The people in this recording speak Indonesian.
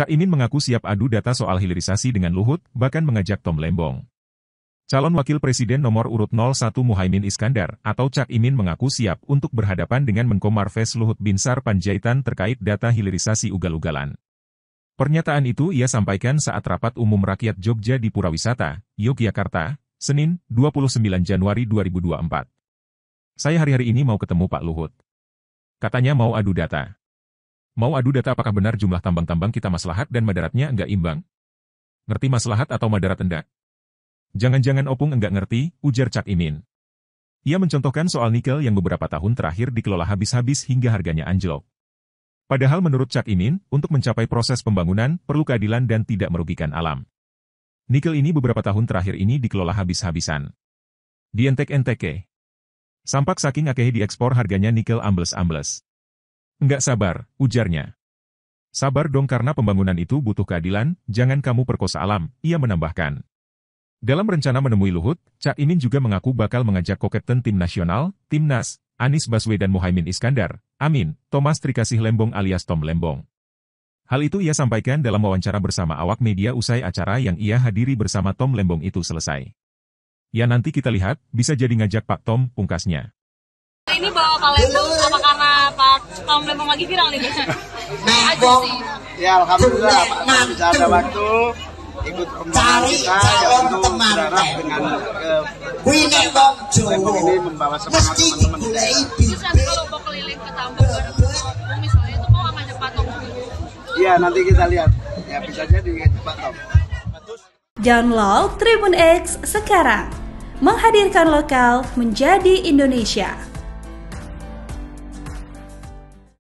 Cak Imin mengaku siap adu data soal hilirisasi dengan Luhut, bahkan mengajak Tom Lembong. Calon Wakil Presiden nomor urut 01 Muhaimin Iskandar atau Cak Imin mengaku siap untuk berhadapan dengan Menko Marves Luhut Binsar Panjaitan terkait data hilirisasi ugal-ugalan. Pernyataan itu ia sampaikan saat Rapat Umum Rakyat Jogja di Purawisata, Yogyakarta, Senin, 29 Januari 2024. Saya hari-hari ini mau ketemu Pak Luhut. Katanya mau adu data. Mau adu data apakah benar jumlah tambang-tambang kita maslahat dan madaratnya enggak imbang? Ngerti maslahat atau madarat enggak? Jangan-jangan Opung enggak ngerti, ujar Cak Imin. Ia mencontohkan soal nikel yang beberapa tahun terakhir dikelola habis-habis hingga harganya anjlok. Padahal menurut Cak Imin, untuk mencapai proses pembangunan, perlu keadilan dan tidak merugikan alam. Nikel ini beberapa tahun terakhir ini dikelola habis-habisan. Di entek-enteke. Sampak saking akeh diekspor harganya nikel ambles-ambles nggak sabar, ujarnya. Sabar dong karena pembangunan itu butuh keadilan, jangan kamu perkosa alam, ia menambahkan. Dalam rencana menemui Luhut, Cak Imin juga mengaku bakal mengajak koketen tim nasional, timnas, Anies Baswedan Muhaimin Iskandar, Amin, Thomas Trikasih Lembong alias Tom Lembong. Hal itu ia sampaikan dalam wawancara bersama awak media usai acara yang ia hadiri bersama Tom Lembong itu selesai. Ya nanti kita lihat, bisa jadi ngajak Pak Tom, pungkasnya. Nah, ini bawa Palembang apa karena Pak Palembang lagi viral nih? Nabong. Ya alhamdulillah Pak Nas bisa ada waktu ikut kita calon teman dengan eh, Wih Nebong Jowo mesti Terus bibit kalau mau keliling ke Tambak misalnya itu mau sama Jepatok Iya nanti kita lihat ya bisa jadi Jepatok Download Tribun X sekarang menghadirkan lokal menjadi Indonesia.